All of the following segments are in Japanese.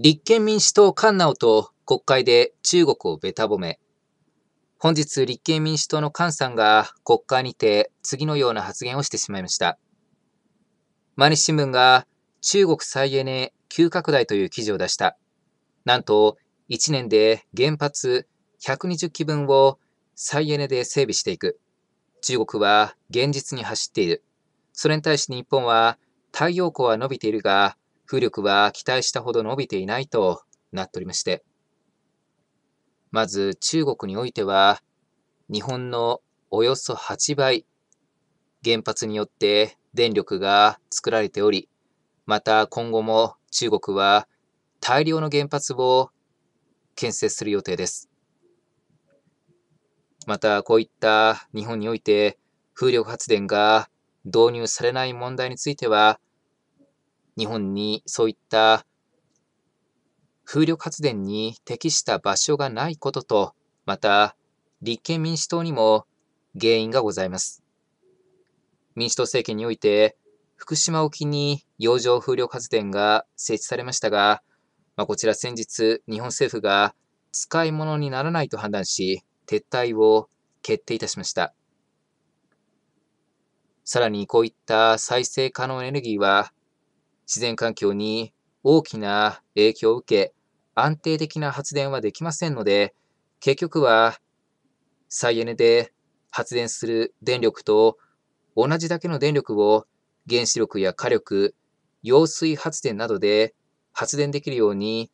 立憲民主党菅直と国会で中国をべた褒め。本日、立憲民主党の菅さんが国会にて次のような発言をしてしまいました。毎日新聞が中国再エネ急拡大という記事を出した。なんと、1年で原発120基分を再エネで整備していく。中国は現実に走っている。それに対して日本は太陽光は伸びているが、風力は期待したほど伸びていないとなっておりまして、まず中国においては、日本のおよそ8倍、原発によって電力が作られており、また今後も中国は大量の原発を建設する予定です。またこういった日本において風力発電が導入されない問題については日本にそういった風力発電に適した場所がないことと、また立憲民主党にも原因がございます。民主党政権において、福島沖に洋上風力発電が設置されましたが、まあ、こちら先日、日本政府が使い物にならないと判断し、撤退を決定いたしました。さらにこういった再生可能エネルギーは自然環境に大きな影響を受け、安定的な発電はできませんので、結局は再エネで発電する電力と同じだけの電力を原子力や火力、揚水発電などで発電できるように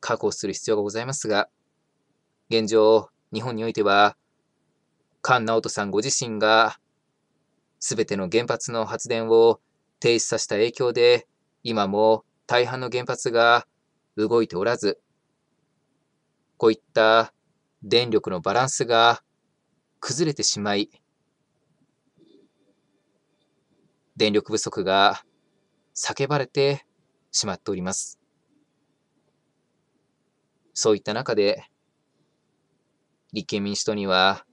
確保する必要がございますが、現状、日本においては、菅直人さんご自身が、全ての原発の発電を停止させた影響で、今も大半の原発が動いておらず、こういった電力のバランスが崩れてしまい、電力不足が叫ばれてしまっております。そういった中で、立憲民主党には、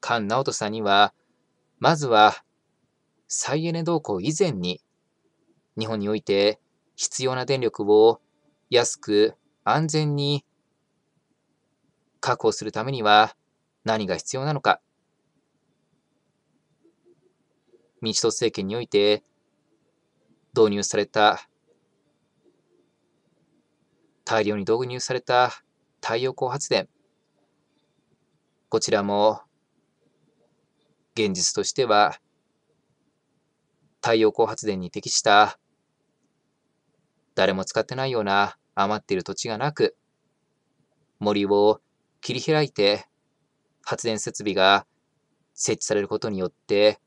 菅直人さんには、まずは再エネ動向以前に、日本において必要な電力を安く安全に確保するためには何が必要なのか。民主党政権において導入された、大量に導入された太陽光発電。こちらも現実としては太陽光発電に適した、誰も使ってないような余っている土地がなく、森を切り開いて発電設備が設置されることによって、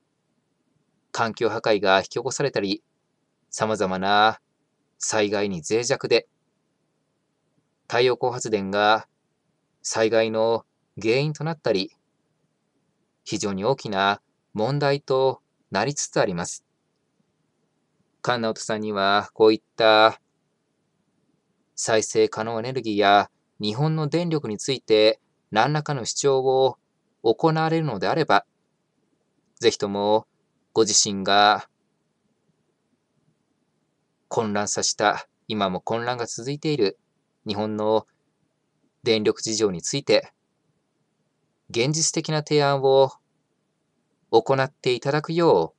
環境破壊が引き起こされたり、様々な災害に脆弱で、太陽光発電が災害の原因となったり、非常に大きな問題となりつつあります。菅直人さんには、こういった再生可能エネルギーや日本の電力について何らかの主張を行われるのであれば、ぜひともご自身が混乱させた、今も混乱が続いている日本の電力事情について、現実的な提案を行っていただくよう